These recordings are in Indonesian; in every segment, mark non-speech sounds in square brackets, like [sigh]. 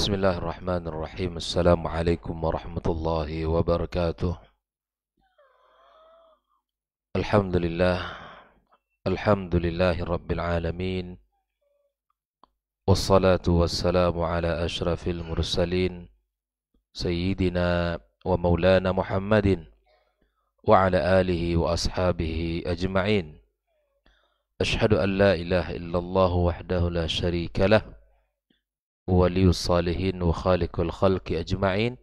بسم الله الرحمن الرحيم السلام عليكم ورحمة الله وبركاته الحمد لله الحمد لله رب العالمين والصلاة والسلام على أشرف المرسلين سيدنا ومولانا محمد وعلى آله وأصحابه أجمعين أشهد أن لا إله إلا الله وحده لا شريك له وولي الصالحين وخالق الخلق أجمعين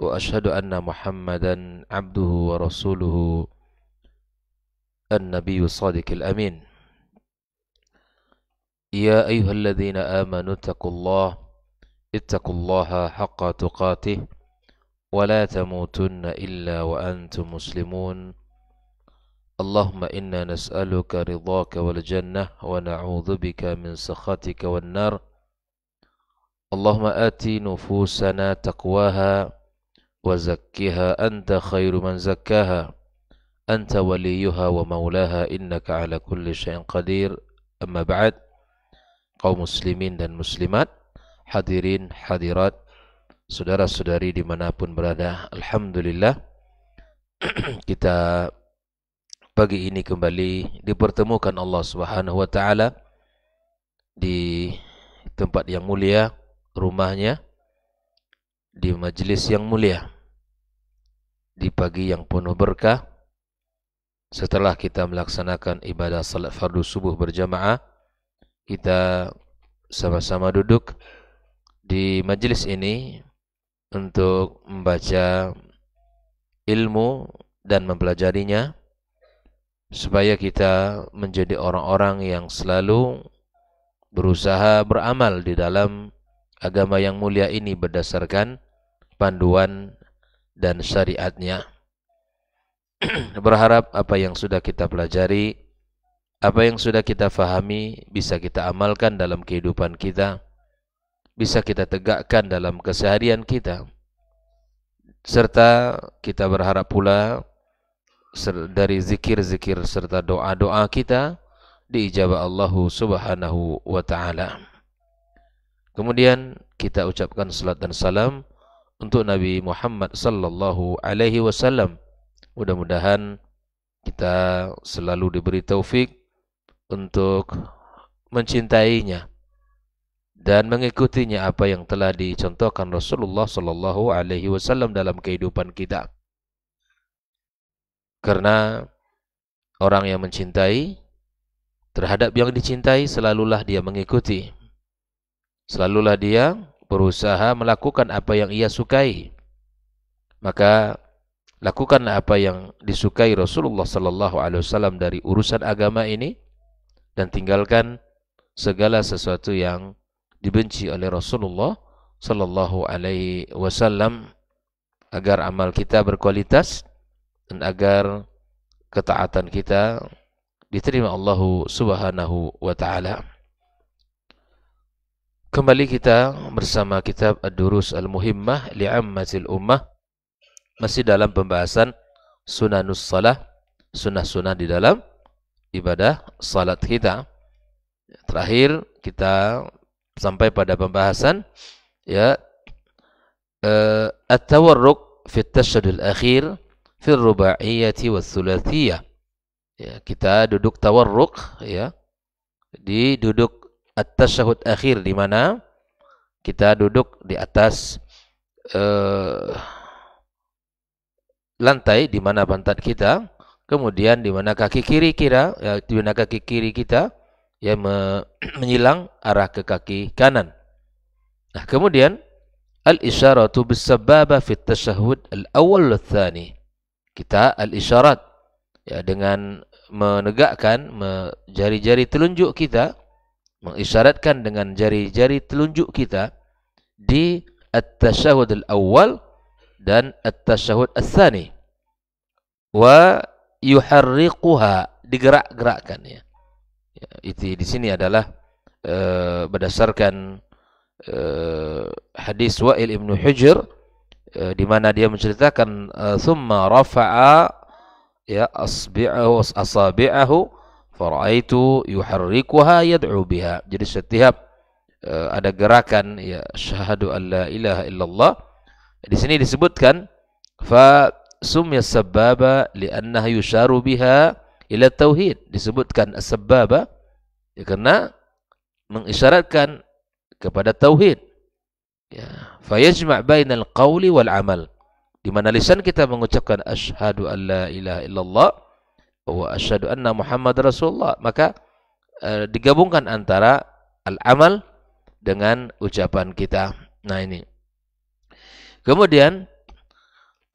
وأشهد أن محمدا عبده ورسوله النبي الصادق الأمين يا أيها الذين آمنوا اتقوا الله اتقوا الله حق تقاته ولا تموتن إلا وأنتم مسلمون اللهم إنا نسألك رضاك والجنة ونعوذ بك من سخطك والنار اللهم آت نفوسنا تقواها وزكها أنت خير من زكاها أنت وليها ومولاها إنك على كل شيء قدير أما بعد kaum muslimin dan muslimat hadirin hadirat saudara-saudari dimanapun berada Alhamdulillah kita pagi ini kembali dipertemukan Allah Subhanahu Wa Taala di tempat yang mulia rumahnya di majelis yang mulia di pagi yang penuh berkah setelah kita melaksanakan ibadah salat fardu subuh berjamaah kita sama-sama duduk di majelis ini untuk membaca ilmu dan mempelajarinya supaya kita menjadi orang-orang yang selalu berusaha beramal di dalam agama yang mulia ini berdasarkan panduan dan syariatnya. [clears throat] Berharap apa yang sudah kita pelajari, apa yang sudah kita fahami bisa kita amalkan dalam kehidupan kita, bisa kita tegakkan dalam keseharian kita. Serta kita berharap pula dari zikir-zikir serta doa-doa kita diijabah Allah Subhanahu wa taala. Kemudian kita ucapkan salat dan salam untuk Nabi Muhammad sallallahu alaihi wasallam. Mudah-mudahan kita selalu diberi taufik untuk mencintainya dan mengikutinya apa yang telah dicontohkan Rasulullah sallallahu alaihi wasallam dalam kehidupan kita. Karena orang yang mencintai terhadap yang dicintai selalulah dia mengikuti. Selalulah dia berusaha melakukan apa yang ia sukai. Maka lakukanlah apa yang disukai Rasulullah sallallahu alaihi wasallam dari urusan agama ini dan tinggalkan segala sesuatu yang dibenci oleh Rasulullah sallallahu alaihi wasallam agar amal kita berkualitas dan agar ketaatan kita diterima Allah Subhanahu wa taala. Kembali kita bersama kitab Ad-Durus Al-Muhimmah li'ammatil ummah masih dalam pembahasan Sunnah Nussalah sunnah-sunnah di dalam ibadah salat kita. Terakhir kita sampai pada pembahasan ya uh, at-tawarruk fi tashadul al-akhir fi rubaiyati wa thulathiyah. Ya, kita duduk tawarruk ya di duduk at-tasyahud akhir di mana kita duduk di atas uh, lantai di mana pantat kita, kemudian di mana kaki kiri kita, ya, di mana kaki kiri kita ya me [clears throat] menyilang arah ke kaki kanan. Nah, kemudian al-isyaratu bis-sababa fi at-tashahhud al-awwal tsani Kita al-isyarat ya dengan menegakkan jari-jari telunjuk kita mengisyaratkan dengan jari-jari telunjuk kita di at-tashahud al-awwal dan at-tashahud al-thani wa yuharriquha digerak-gerakkan ya. ya itu di sini adalah e, berdasarkan e, hadis Wa'il Ibnu Hujr e, di mana dia menceritakan thumma rafa'a ya asbi'ahu asabi'ahu Faraitu yuharrikuha yad'u biha. Jadi setiap uh, ada gerakan ya syahadu alla ilaha illallah. Di sini disebutkan fa sumya sababa li'annaha yusharu biha ila tauhid. Disebutkan sababa ya karena mengisyaratkan kepada tauhid. Ya, fa yajma' bainal qawli wal amal. Di mana lisan kita mengucapkan asyhadu alla ilaha illallah wa asyhadu anna Muhammad Rasulullah maka e, digabungkan antara al-amal dengan ucapan kita nah ini kemudian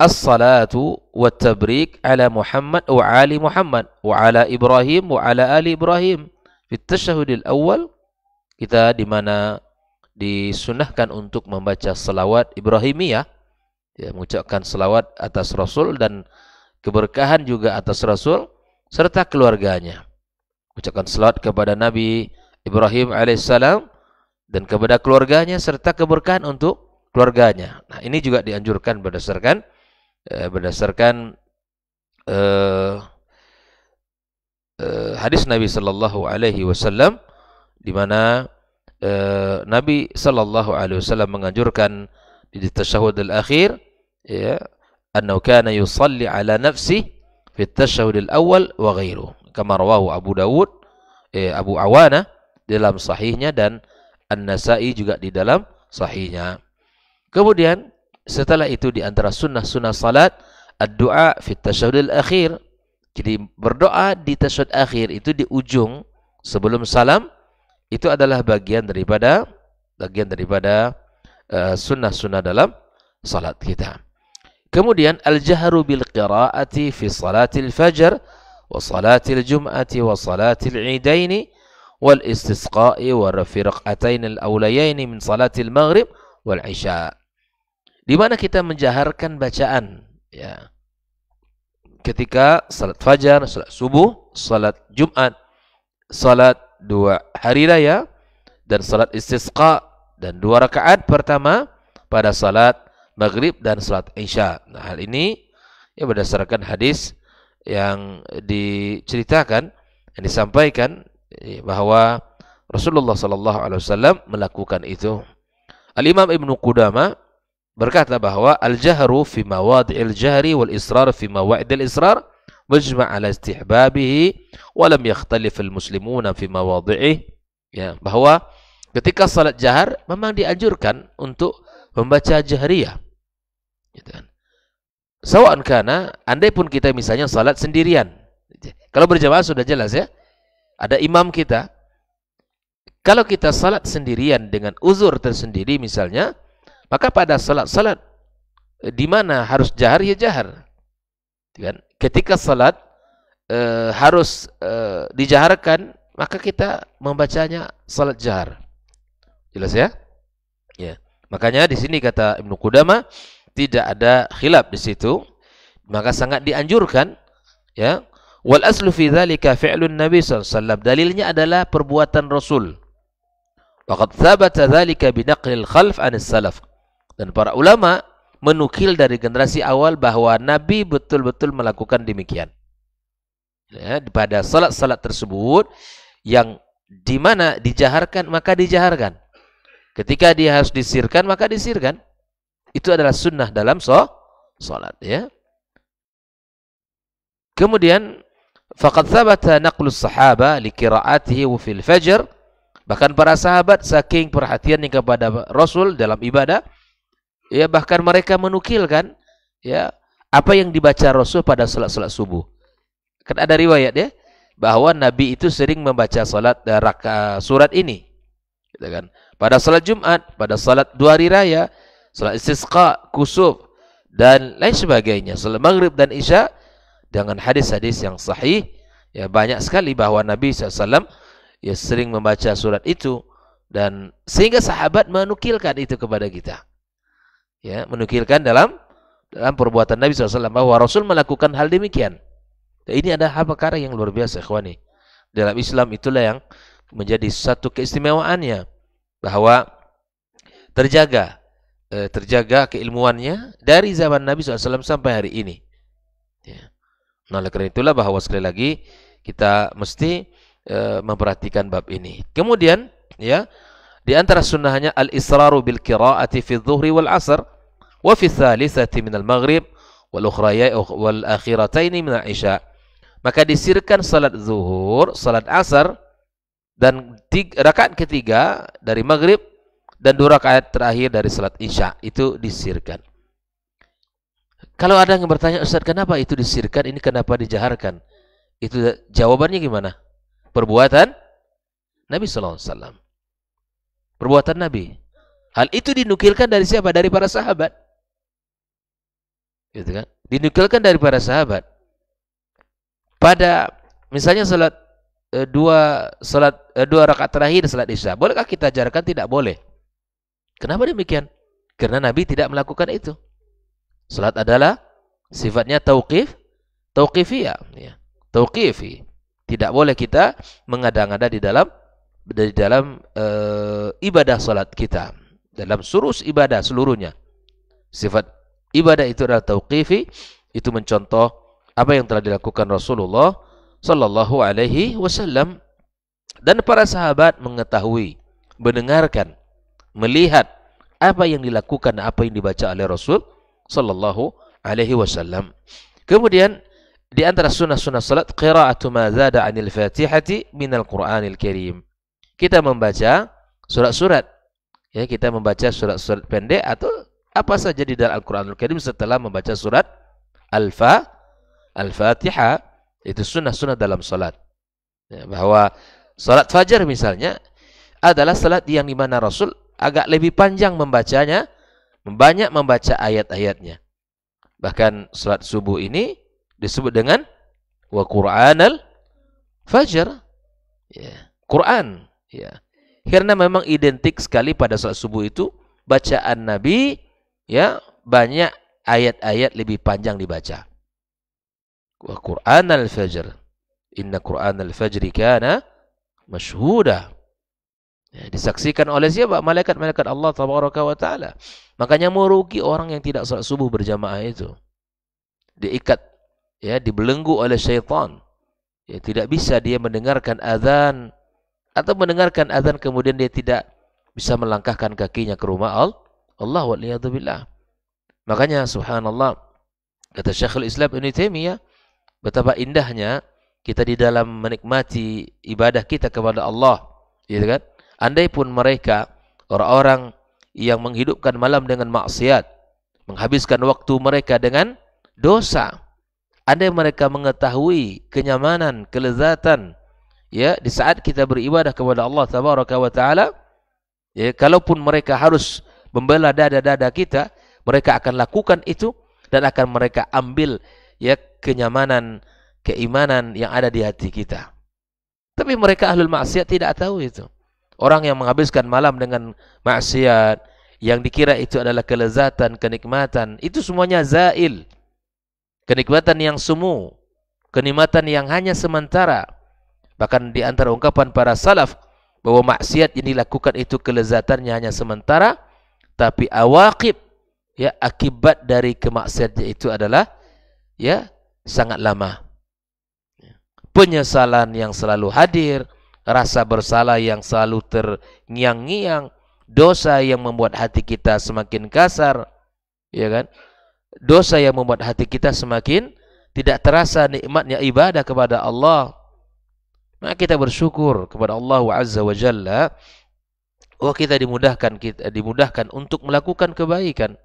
as-salatu wa tabrik ala Muhammad wa ali Muhammad wa ala Ibrahim wa ala ali Ibrahim fit tashahudil awal kita di mana disunahkan untuk membaca selawat Ibrahimiyah ya, mengucapkan selawat atas Rasul dan keberkahan juga atas Rasul serta keluarganya. Ucapkan salat kepada Nabi Ibrahim alaihissalam dan kepada keluarganya serta keberkahan untuk keluarganya. Nah, ini juga dianjurkan berdasarkan eh, berdasarkan eh, eh, hadis Nabi sallallahu alaihi wasallam di mana eh, Nabi sallallahu alaihi wasallam menganjurkan di tasyahud al-akhir ya, "Annau kana yusalli ala nafsihi fi tashahud al-awwal wa ghairuh kama rawahu Abu Dawud eh, Abu Awana dalam sahihnya dan An-Nasa'i juga di dalam sahihnya kemudian setelah itu di antara sunnah-sunnah salat addu'a fi tashahud al-akhir jadi berdoa di tashahud akhir itu di ujung sebelum salam itu adalah bagian daripada bagian daripada uh, sunnah-sunnah dalam salat kita. Kemudian al-jahru bil qiraati fi salatil fajr wa salatil jum'ati wa salatil idaini wal istisqa'i wa fi al-awlayaini min salatil maghrib wal isya. Di mana kita menjaharkan bacaan ya. Ketika salat fajar, salat subuh, salat Jumat, salat dua hari raya dan salat istisqa dan dua rakaat pertama pada salat maghrib dan salat isya. Nah, hal ini ya berdasarkan hadis yang diceritakan yang disampaikan ya, bahwa Rasulullah Sallallahu Alaihi Wasallam melakukan itu. Al Imam Ibnu Qudama berkata bahwa al jahru fi mawadil jahri wal israr fi mawadil israr mujma' ala istihbabihi wa lam yakhtalif al muslimuna fi ya bahwa ketika salat jahar memang dianjurkan untuk membaca jahriyah Gitu kan. Sawan karena andai pun kita misalnya salat sendirian. Kalau berjamaah sudah jelas ya. Ada imam kita. Kalau kita salat sendirian dengan uzur tersendiri misalnya, maka pada salat-salat eh, di mana harus jahar ya jahar. Gitu kan? Ketika salat e, harus e, dijaharkan, maka kita membacanya salat jahar. Jelas ya? Ya. Makanya di sini kata Ibnu Qudamah tidak ada khilaf di situ maka sangat dianjurkan ya wal aslu fi dzalika fi'lun nabi sallallahu dalilnya adalah perbuatan rasul waqad thabata dzalika bi naqlil khalf an salaf dan para ulama menukil dari generasi awal bahwa nabi betul-betul melakukan demikian ya, pada salat-salat tersebut yang di mana dijaharkan maka dijaharkan ketika dia harus disirkan maka disirkan itu adalah sunnah dalam so, salat ya. Kemudian faqad thabata naqlu sahaba li qiraatihi fil fajr bahkan para sahabat saking perhatiannya kepada Rasul dalam ibadah ya bahkan mereka menukilkan ya apa yang dibaca Rasul pada salat-salat subuh. Kan ada riwayat ya bahwa Nabi itu sering membaca salat eh, raka surat ini. Gitu kan. Pada salat Jumat, pada salat dua hari raya, salat istisqa, kusuf dan lain sebagainya. Salat maghrib dan isya dengan hadis-hadis yang sahih ya banyak sekali bahwa Nabi SAW ya sering membaca surat itu dan sehingga sahabat menukilkan itu kepada kita. Ya, menukilkan dalam dalam perbuatan Nabi SAW bahwa Rasul melakukan hal demikian. Dan ini ada hal perkara yang luar biasa, ikhwani. Dalam Islam itulah yang menjadi satu keistimewaannya bahwa terjaga E, terjaga keilmuannya dari zaman Nabi SAW sampai hari ini. Ya. Nah, oleh karena itulah bahwa sekali lagi kita mesti e, memperhatikan bab ini. Kemudian, ya, di antara sunnahnya al-israru bil qiraati fi dhuhri wal asr wa fi thalithati min al-maghrib wal ukhraya wal akhirataini min isya Maka disirkan salat zuhur, salat asar dan tiga, rakaat ketiga dari maghrib dan dua rakaat terakhir dari salat isya itu disirkan. Kalau ada yang bertanya Ustaz kenapa itu disirkan ini kenapa dijaharkan? Itu jawabannya gimana? Perbuatan Nabi sallallahu alaihi wasallam. Perbuatan Nabi. Hal itu dinukilkan dari siapa? Dari para sahabat. Gitu kan? Dinukilkan dari para sahabat. Pada misalnya salat eh, dua salat eh, dua rakaat terakhir salat isya. Bolehkah kita jarakan? Tidak boleh. Kenapa demikian? Karena Nabi tidak melakukan itu. Salat adalah sifatnya tauqif, tauqifiyah, ya. Tauqifi. Tidak boleh kita mengada-ngada di dalam di dalam e, ibadah salat kita, dalam surus ibadah seluruhnya. Sifat ibadah itu adalah tauqifi, itu mencontoh apa yang telah dilakukan Rasulullah sallallahu alaihi wasallam dan para sahabat mengetahui, mendengarkan melihat apa yang dilakukan apa yang dibaca oleh Rasul sallallahu alaihi wasallam. Kemudian di antara sunnah-sunnah salat qiraatu ma zada 'anil Fatihati minal Qur'anil Karim. Kita membaca surat-surat ya kita membaca surat-surat pendek atau apa saja di dalam Al-Qur'anul Karim setelah membaca surat Al-Fa Al-Fatihah itu sunnah-sunnah dalam salat. Ya, bahwa salat fajar misalnya adalah salat yang di mana Rasul agak lebih panjang membacanya, banyak membaca ayat-ayatnya. Bahkan salat subuh ini disebut dengan wa Qur'anal fajr. Ya, Quran, ya. Karena memang identik sekali pada salat subuh itu bacaan Nabi ya banyak ayat-ayat lebih panjang dibaca. Wa Qur'anal fajr. Inna Qur'anal fajri kana masyhuda. Ya, disaksikan oleh siapa? Malaikat-malaikat Allah tabaraka wa taala. Makanya merugi orang yang tidak salat subuh berjamaah itu. Diikat ya, dibelenggu oleh syaitan. Ya, tidak bisa dia mendengarkan azan atau mendengarkan azan kemudian dia tidak bisa melangkahkan kakinya ke rumah Allah. Allah Makanya subhanallah kata Syekhul Islam Ibn Taimiyah betapa indahnya kita di dalam menikmati ibadah kita kepada Allah, gitu kan? Andai pun mereka orang-orang yang menghidupkan malam dengan maksiat, menghabiskan waktu mereka dengan dosa. Andai mereka mengetahui kenyamanan, kelezatan ya di saat kita beribadah kepada Allah tabaraka wa taala, ya kalaupun mereka harus membela dada-dada kita, mereka akan lakukan itu dan akan mereka ambil ya kenyamanan, keimanan yang ada di hati kita. Tapi mereka ahlul maksiat tidak tahu itu. Orang yang menghabiskan malam dengan maksiat yang dikira itu adalah kelezatan, kenikmatan, itu semuanya zail. Kenikmatan yang semu, kenikmatan yang hanya sementara. Bahkan di antara ungkapan para salaf bahwa maksiat yang dilakukan itu kelezatannya hanya sementara, tapi awaqib ya akibat dari kemaksiatan itu adalah ya sangat lama. Ya. Penyesalan yang selalu hadir. rasa bersalah yang selalu terngiang-ngiang, dosa yang membuat hati kita semakin kasar, ya kan? Dosa yang membuat hati kita semakin tidak terasa nikmatnya ibadah kepada Allah. Maka nah, kita bersyukur kepada Allah Azza wa Jalla Oh kita dimudahkan kita dimudahkan untuk melakukan kebaikan,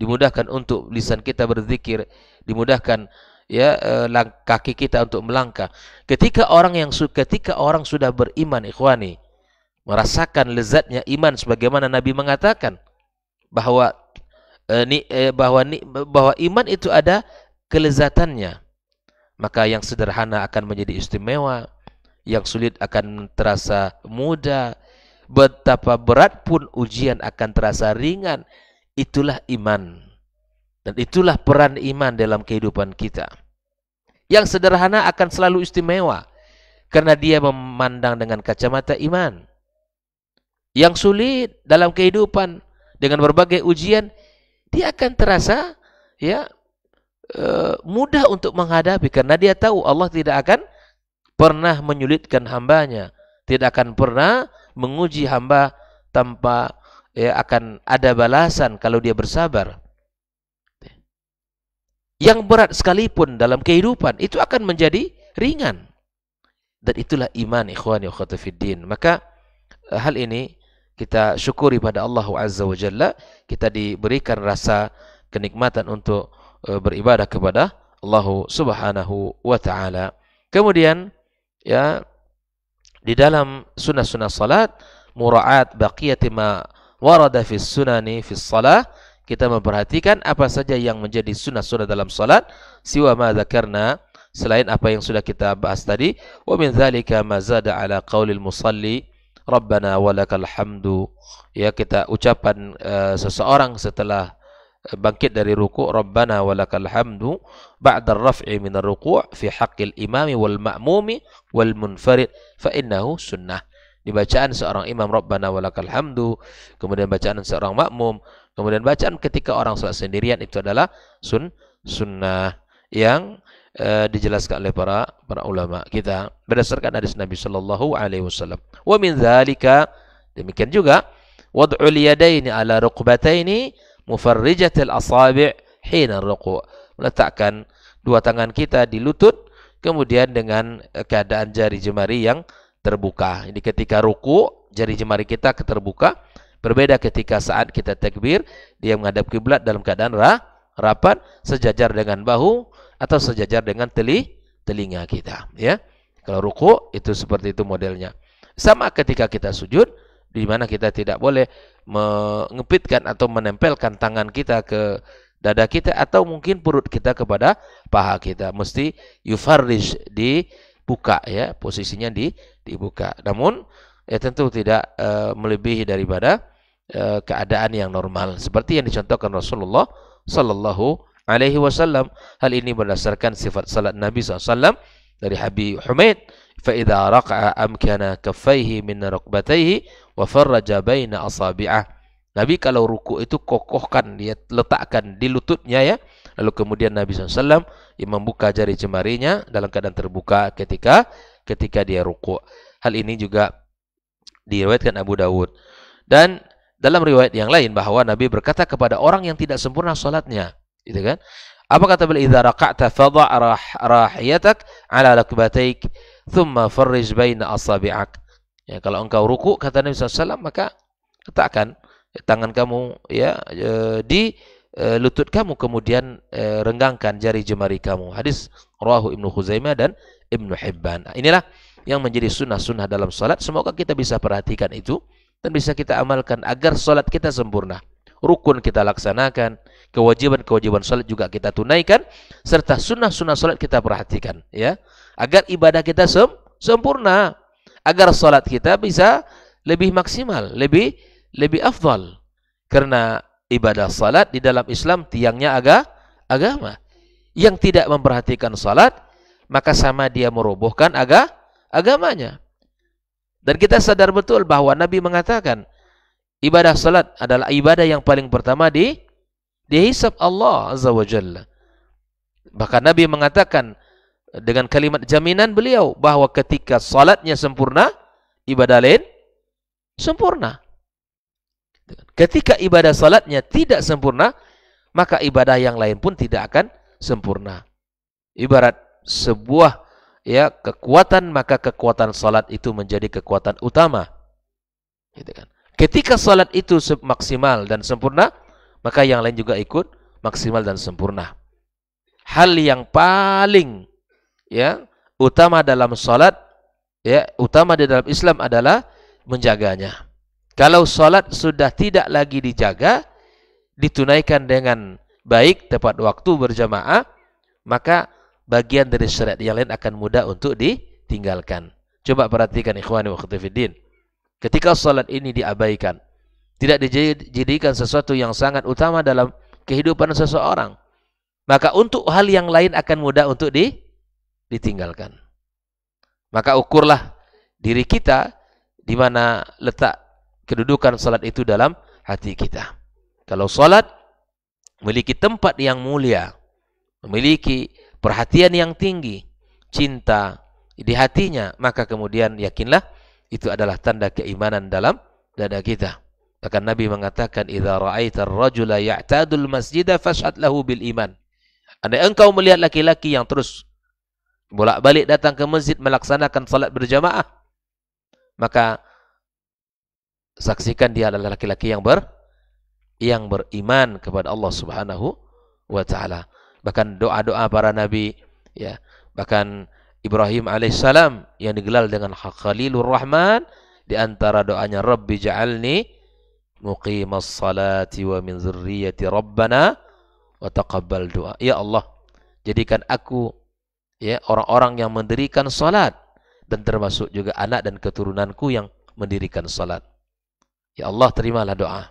dimudahkan untuk lisan kita berzikir, dimudahkan ya eh, kaki kita untuk melangkah. Ketika orang yang ketika orang sudah beriman ikhwani merasakan lezatnya iman sebagaimana Nabi mengatakan bahwa eh, ni, eh, bahwa ni, bahwa iman itu ada kelezatannya. Maka yang sederhana akan menjadi istimewa, yang sulit akan terasa mudah, betapa berat pun ujian akan terasa ringan. Itulah iman. Dan itulah peran iman dalam kehidupan kita. Yang sederhana akan selalu istimewa karena dia memandang dengan kacamata iman. Yang sulit dalam kehidupan dengan berbagai ujian, dia akan terasa ya eh, mudah untuk menghadapi karena dia tahu Allah tidak akan pernah menyulitkan hambanya, tidak akan pernah menguji hamba tanpa ya, akan ada balasan kalau dia bersabar. yang berat sekalipun dalam kehidupan itu akan menjadi ringan dan itulah iman ikhwani ukhuwati fiddin maka eh, hal ini kita syukuri pada Allah Azza wa Jalla kita diberikan rasa kenikmatan untuk eh, beribadah kepada Allah Subhanahu wa taala kemudian ya di dalam sunnah-sunnah salat muraat baqiyati ma warada fi sunani fi salat kita memperhatikan apa saja yang menjadi sunnah-sunnah dalam salat siwa ma dzakarna selain apa yang sudah kita bahas tadi wa min dzalika ma zada ala qaulil musalli rabbana walakal hamdu ya kita ucapan uh, seseorang setelah eh, bangkit dari ruku' rabbana walakal hamdu ba'da raf'i min ruku' fi haqqil imami wal ma'mumi wal munfarid fa innahu sunnah dibacaan seorang imam rabbana walakal hamdu kemudian bacaan seorang makmum Kemudian bacaan ketika orang sholat sendirian itu adalah sun sunnah yang e, dijelaskan oleh para para ulama kita berdasarkan hadis Nabi Shallallahu Alaihi Wasallam. Wa min dzalika demikian juga wad'ul yadaini ala ruqbataini mufarrijatil asabi' hina ruku' meletakkan dua tangan kita di lutut kemudian dengan eh, keadaan jari jemari yang terbuka. Jadi ketika ruku jari jemari kita terbuka. Berbeda ketika saat kita takbir, dia menghadap kiblat dalam keadaan rah, rapat, sejajar dengan bahu atau sejajar dengan teli, telinga kita, ya. Kalau ruku itu seperti itu modelnya. Sama ketika kita sujud, di mana kita tidak boleh mengepitkan atau menempelkan tangan kita ke dada kita atau mungkin perut kita kepada paha kita. Mesti di buka ya, posisinya di dibuka. Namun ya tentu tidak uh, melebihi daripada Eh, keadaan yang normal seperti yang dicontohkan Rasulullah sallallahu alaihi wasallam. Hal ini berdasarkan sifat salat Nabi SAW dari Habib Humaid, "Fa rak'a amkana kaffaihi min rukbatayhi wa farraja Nabi kalau ruku itu kokohkan, dia letakkan di lututnya ya. Lalu kemudian Nabi SAW membuka jari jemarinya dalam keadaan terbuka ketika ketika dia ruku. Hal ini juga diriwayatkan Abu Dawud. Dan dalam riwayat yang lain bahwa Nabi berkata kepada orang yang tidak sempurna salatnya, gitu kan? Apa kata beliau? "Idza raqa'ta fadha' rahiyatak 'ala lakbatayk, thumma farrij baina asabi'ak." Ya, kalau engkau ruku kata Nabi SAW maka letakkan eh, tangan kamu ya eh, di eh, lutut kamu kemudian renggangkan jari jemari kamu. Hadis rawahu Ibnu Khuzaimah dan Ibnu Hibban. Nah, inilah yang menjadi sunnah-sunnah dalam salat. Semoga kita bisa perhatikan itu dan bisa kita amalkan agar sholat kita sempurna. Rukun kita laksanakan, kewajiban-kewajiban sholat juga kita tunaikan, serta sunnah-sunnah sholat kita perhatikan. ya Agar ibadah kita sem sempurna, agar sholat kita bisa lebih maksimal, lebih lebih afdal. Karena ibadah sholat di dalam Islam tiangnya agak agama. Yang tidak memperhatikan sholat, maka sama dia merobohkan aga, agamanya. Dan kita sadar betul bahwa Nabi mengatakan ibadah salat adalah ibadah yang paling pertama di dihisab Allah Azza wa Jalla. Bahkan Nabi mengatakan dengan kalimat jaminan beliau bahwa ketika salatnya sempurna, ibadah lain sempurna. Ketika ibadah salatnya tidak sempurna, maka ibadah yang lain pun tidak akan sempurna. Ibarat sebuah ya kekuatan maka kekuatan salat itu menjadi kekuatan utama gitu kan ketika salat itu maksimal dan sempurna maka yang lain juga ikut maksimal dan sempurna hal yang paling ya utama dalam salat ya utama di dalam Islam adalah menjaganya kalau salat sudah tidak lagi dijaga ditunaikan dengan baik tepat waktu berjamaah maka bagian dari syariat yang lain akan mudah untuk ditinggalkan. Coba perhatikan ikhwani wa khutifiddin. Ketika salat ini diabaikan, tidak dijadikan sesuatu yang sangat utama dalam kehidupan seseorang, maka untuk hal yang lain akan mudah untuk di, ditinggalkan. Maka ukurlah diri kita di mana letak kedudukan salat itu dalam hati kita. Kalau salat memiliki tempat yang mulia, memiliki perhatian yang tinggi, cinta di hatinya, maka kemudian yakinlah itu adalah tanda keimanan dalam dada kita. Bahkan Nabi mengatakan, "Idza ar rajula ya'tadul masjida fashad lahu bil iman." Andai engkau melihat laki-laki yang terus bolak-balik datang ke masjid melaksanakan salat berjamaah, maka saksikan dia adalah laki-laki yang ber yang beriman kepada Allah Subhanahu wa taala bahkan doa-doa para nabi ya bahkan Ibrahim alaihissalam yang digelar dengan Khalilur Rahman di antara doanya Rabbi ja'alni muqimas salati wa min zurriyyati rabbana wa taqabbal doa ya Allah jadikan aku ya orang-orang yang mendirikan salat dan termasuk juga anak dan keturunanku yang mendirikan salat ya Allah terimalah doa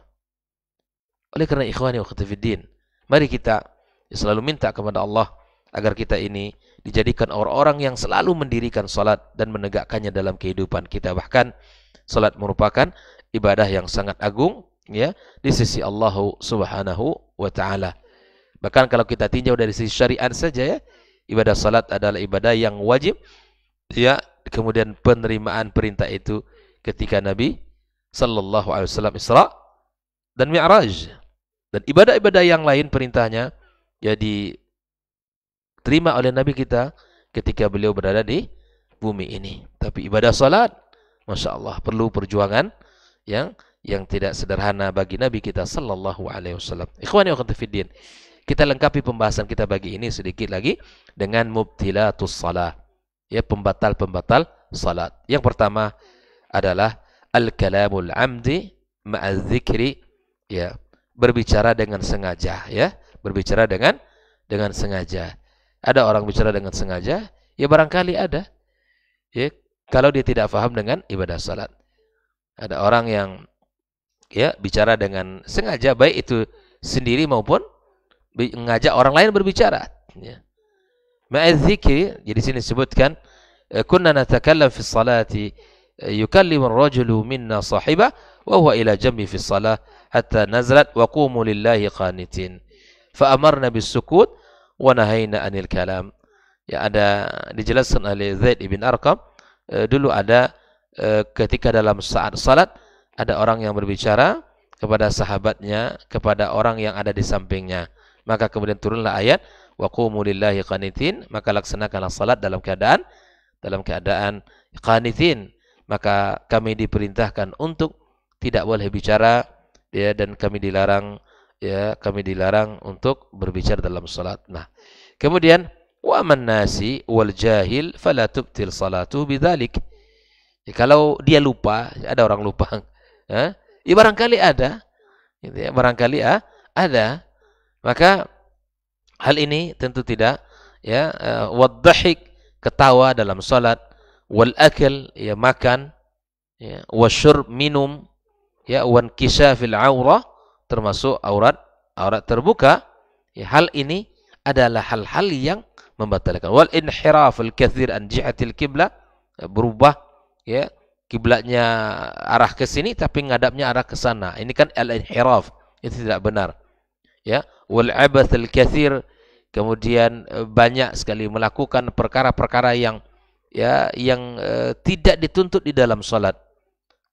oleh kerana ikhwani wa mari kita Ya, selalu minta kepada Allah agar kita ini dijadikan orang-orang yang selalu mendirikan salat dan menegakkannya dalam kehidupan kita bahkan salat merupakan ibadah yang sangat agung ya di sisi Allah Subhanahu wa taala bahkan kalau kita tinjau dari sisi syariat saja ya ibadah salat adalah ibadah yang wajib ya kemudian penerimaan perintah itu ketika Nabi sallallahu alaihi wasallam Isra dan Mi'raj dan ibadah-ibadah yang lain perintahnya ya diterima oleh Nabi kita ketika beliau berada di bumi ini. Tapi ibadah salat, masya Allah perlu perjuangan yang yang tidak sederhana bagi Nabi kita Sallallahu Alaihi Wasallam. Ikhwani fiddin. Kita lengkapi pembahasan kita bagi ini sedikit lagi dengan mubtilatus salat. Ya, pembatal-pembatal salat. Yang pertama adalah al-kalamul amdi maazikri Ya, berbicara dengan sengaja. Ya, berbicara dengan dengan sengaja. Ada orang bicara dengan sengaja, ya barangkali ada. Ya, kalau dia tidak faham dengan ibadah salat. Ada orang yang ya bicara dengan sengaja baik itu sendiri maupun mengajak orang lain berbicara. Ya. Ma'adzikir, jadi ya, sini disebutkan eh, kunna natakallam fi salati eh, yukallimu ar-rajulu minna sahiba wa huwa ila jambi fi salah hatta nazrat wa qumu lillahi qanitin fa amarna sukut wa nahaina anil kalam ya ada dijelaskan oleh Zaid ibn Arqam e, dulu ada e, ketika dalam saat salat ada orang yang berbicara kepada sahabatnya kepada orang yang ada di sampingnya maka kemudian turunlah ayat wa qumu lillahi maka laksanakanlah salat dalam keadaan dalam keadaan qanitin maka kami diperintahkan untuk tidak boleh bicara ya, dan kami dilarang ya kami dilarang untuk berbicara dalam salat. Nah, kemudian wa man nasi wal jahil fala tubtil salatu bidzalik. Ya, kalau dia lupa, ya, ada orang lupa. [laughs] Ya, ya barangkali ada gitu ya, barangkali ah, ada. Maka hal ini tentu tidak ya eh, wadhahik ketawa dalam salat wal akil ya makan ya wasyur minum ya wan kisafil aurah termasuk aurat aurat terbuka ya, hal ini adalah hal-hal yang membatalkan wal inhiraf kathir an jihatil kiblah ya, berubah ya kiblatnya arah ke sini tapi ngadapnya arah ke sana ini kan al inhiraf itu tidak benar ya wal abath kathir kemudian e, banyak sekali melakukan perkara-perkara yang ya yang uh, tidak dituntut di dalam salat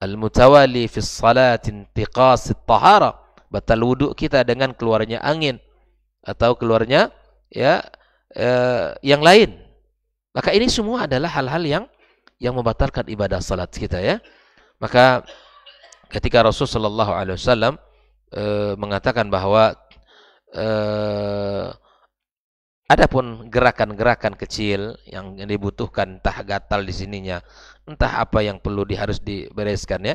al mutawali fi salat intiqas at tahara batal wudhu kita dengan keluarnya angin atau keluarnya ya eh, yang lain. Maka ini semua adalah hal-hal yang yang membatalkan ibadah salat kita ya. Maka ketika Rasul Shallallahu Alaihi Wasallam eh, mengatakan bahwa eh, Adapun gerakan-gerakan kecil yang dibutuhkan entah gatal di sininya, entah apa yang perlu di, dibereskan ya.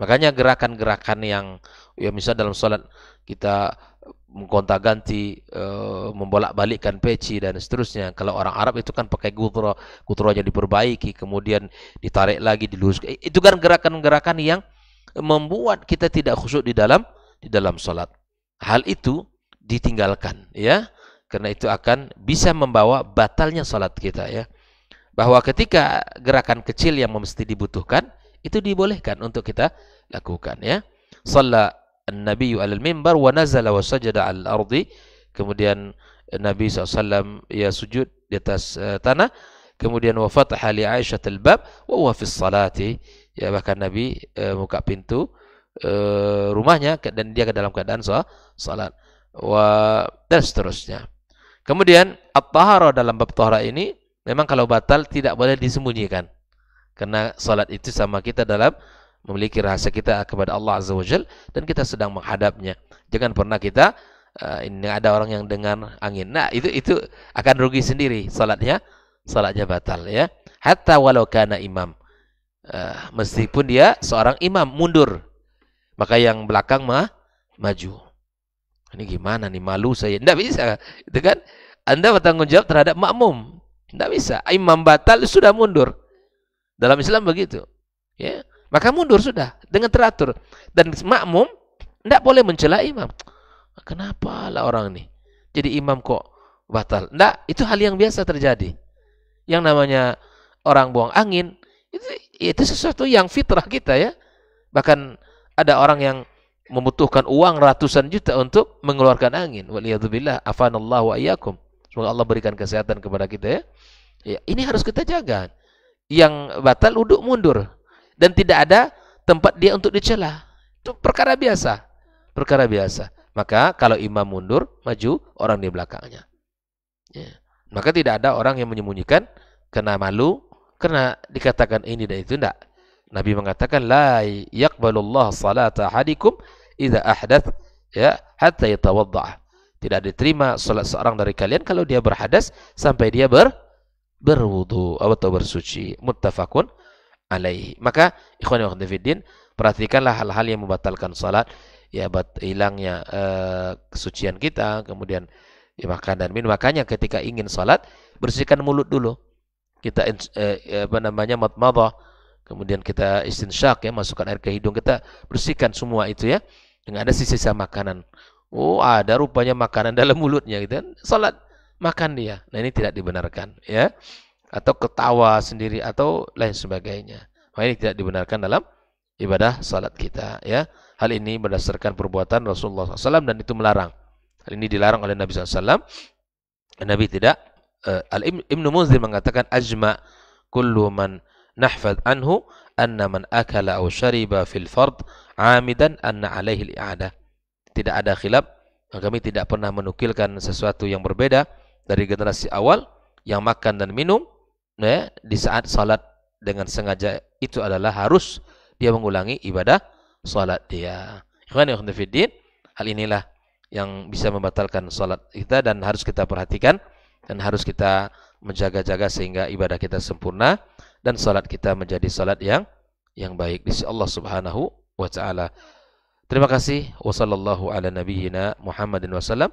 Makanya gerakan-gerakan yang ya misalnya dalam sholat kita mengkontak ganti e, eh, membolak-balikkan peci dan seterusnya. Kalau orang Arab itu kan pakai gutro, aja diperbaiki, kemudian ditarik lagi, dilurus, Itu kan gerakan-gerakan yang membuat kita tidak khusyuk di dalam di dalam sholat. Hal itu ditinggalkan, ya, karena itu akan bisa membawa batalnya sholat kita, ya. Bahwa ketika gerakan kecil yang mesti dibutuhkan itu dibolehkan untuk kita lakukan ya. Shalla Nabi al 'alal mimbar wa nazala wa sajada 'alal ardi. Kemudian eh, Nabi SAW ya sujud di atas uh, tanah kemudian wa fataha li Aisyah al-bab wa huwa fi salati ya bahkan Nabi uh, buka pintu uh, rumahnya dan dia ke dalam keadaan salat wa dan seterusnya kemudian at-tahara dalam bab tahara ini memang kalau batal tidak boleh disembunyikan karena salat itu sama kita dalam memiliki rahasia kita kepada Allah Azza wa Jal dan kita sedang menghadapnya. Jangan pernah kita uh, ini ada orang yang dengar angin. Nah, itu itu akan rugi sendiri salatnya, salatnya batal ya. Hatta walau kana imam. Uh, meskipun dia seorang imam mundur. Maka yang belakang mah maju. Ini gimana nih malu saya. Tidak bisa. Itu kan Anda bertanggung jawab terhadap makmum. Tidak bisa. Imam batal sudah mundur. Dalam Islam begitu. Ya. Maka mundur sudah dengan teratur. Dan makmum tidak boleh mencela imam. Kenapa lah orang ini? Jadi imam kok batal? Tidak, itu hal yang biasa terjadi. Yang namanya orang buang angin, itu, itu sesuatu yang fitrah kita ya. Bahkan ada orang yang membutuhkan uang ratusan juta untuk mengeluarkan angin. Waliyadzubillah, afanallahu wa Semoga Allah berikan kesehatan kepada kita ya. ya. Ini harus kita jaga yang batal uduk mundur dan tidak ada tempat dia untuk dicela. Itu perkara biasa. Perkara biasa. Maka kalau imam mundur, maju orang di belakangnya. Ya. Maka tidak ada orang yang menyembunyikan kena malu, kena dikatakan ini dan itu tidak. Nabi mengatakan la yaqbalullah salata hadikum idza ahdath ya hatta yatawadda. Tidak diterima salat seorang dari kalian kalau dia berhadas sampai dia ber berwudu atau bersuci muttafaqun alaihi maka ikhwan wa fiddin perhatikanlah hal-hal yang membatalkan salat ya bat hilangnya uh, kesucian kita kemudian ya, makan dan minum makanya ketika ingin salat bersihkan mulut dulu kita eh, eh apa namanya matmadah kemudian kita istinsyak ya masukkan air ke hidung kita bersihkan semua itu ya dengan ada sisa-sisa makanan oh ada rupanya makanan dalam mulutnya gitu kan salat makan dia. Nah ini tidak dibenarkan ya. Atau ketawa sendiri atau lain sebagainya. Nah, ini tidak dibenarkan dalam ibadah salat kita ya. Hal ini berdasarkan perbuatan Rasulullah SAW dan itu melarang. Hal ini dilarang oleh Nabi SAW. Nabi tidak. Uh, eh, Al Ibnu Muzdi mengatakan ajma kullu man nahfad anhu anna man akala au shariba fil fard amidan anna alaihi al Tidak ada khilaf kami tidak pernah menukilkan sesuatu yang berbeda dari generasi awal yang makan dan minum ya, di saat salat dengan sengaja itu adalah harus dia mengulangi ibadah salat dia. Ikhwan hal inilah yang bisa membatalkan salat kita dan harus kita perhatikan dan harus kita menjaga-jaga sehingga ibadah kita sempurna dan salat kita menjadi salat yang yang baik di sisi Allah Subhanahu wa taala. Terima kasih. Wassallallahu ala nabiyyina Muhammadin wasallam.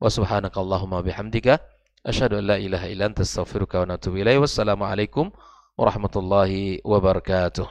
وسبحانك اللهم وبحمدك أشهد أن لا إله إلا أنت أستغفرك ونتوب إليه والسلام عليكم ورحمة الله وبركاته